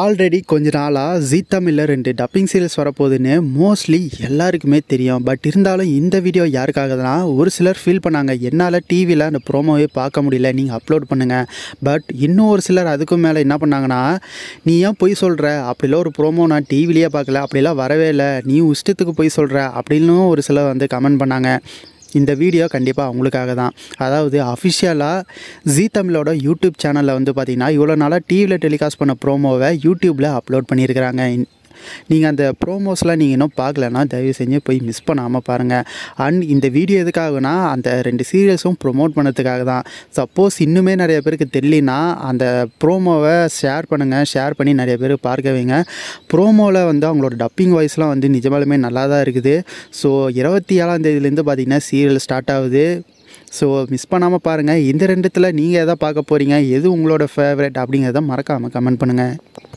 already கொஞ்ச நாளாக G தமிழில் ரெண்டு டப்பிங் சீரியல்ஸ் வரப்போகுதுன்னு மோஸ்ட்லி எல்லாருக்குமே தெரியும் பட் இருந்தாலும் இந்த வீடியோ தான் ஒரு சிலர் ஃபீல் பண்ணாங்க என்னால் டிவியில் அந்த ப்ரோமோவே பார்க்க முடியல நீங்கள் அப்லோட் பண்ணுங்கள் பட் இன்னும் ஒரு சிலர் அதுக்கும் மேலே என்ன பண்ணாங்கன்னா நீ ஏன் பொய் சொல்கிற அப்படிலாம் ஒரு ப்ரோமோ நான் டிவிலேயே பார்க்கல அப்படிலாம் வரவே இல்லை நீ இஷ்டத்துக்கு பொய் சொல்கிற அப்படின்னு ஒரு சிலர் வந்து கமெண்ட் பண்ணாங்க இந்த வீடியோ கண்டிப்பாக அவங்களுக்காக தான் அதாவது அஃபிஷியலாக ஜி தமிழோட யூடியூப் சேனலில் வந்து பார்த்திங்கன்னா இவ்வளோ நாளாக டிவியில் டெலிகாஸ்ட் பண்ண ப்ரோமோவை யூடியூப்பில் அப்லோட் பண்ணியிருக்கிறாங்க நீங்கள் அந்த ப்ரோமோஸ்லாம் நீங்கள் இன்னும் பார்க்கலன்னா தயவு செஞ்சு போய் மிஸ் பண்ணாமல் பாருங்கள் அண்ட் இந்த வீடியோ எதுக்காகனா அந்த ரெண்டு சீரியல்ஸும் ப்ரொமோட் பண்ணுறதுக்காக தான் சப்போஸ் இன்னுமே நிறைய பேருக்கு தெரியலனா அந்த ப்ரோமோவை ஷேர் பண்ணுங்கள் ஷேர் பண்ணி நிறைய பேர் பார்க்க வைங்க ப்ரோமோவில் வந்து அவங்களோட டப்பிங் வாய்ஸ்லாம் வந்து நிஜமாலுமே நல்லா தான் இருக்குது ஸோ இருபத்தி ஏழாம் தேதியிலேருந்து பார்த்திங்கன்னா சீரியல் ஸ்டார்ட் ஆகுது ஸோ மிஸ் பண்ணாமல் பாருங்கள் இந்த ரெண்டுத்தில் நீங்கள் எதை பார்க்க போகிறீங்க எது உங்களோட ஃபேவரட் அப்படிங்கிறத மறக்காமல் கமெண்ட் பண்ணுங்கள்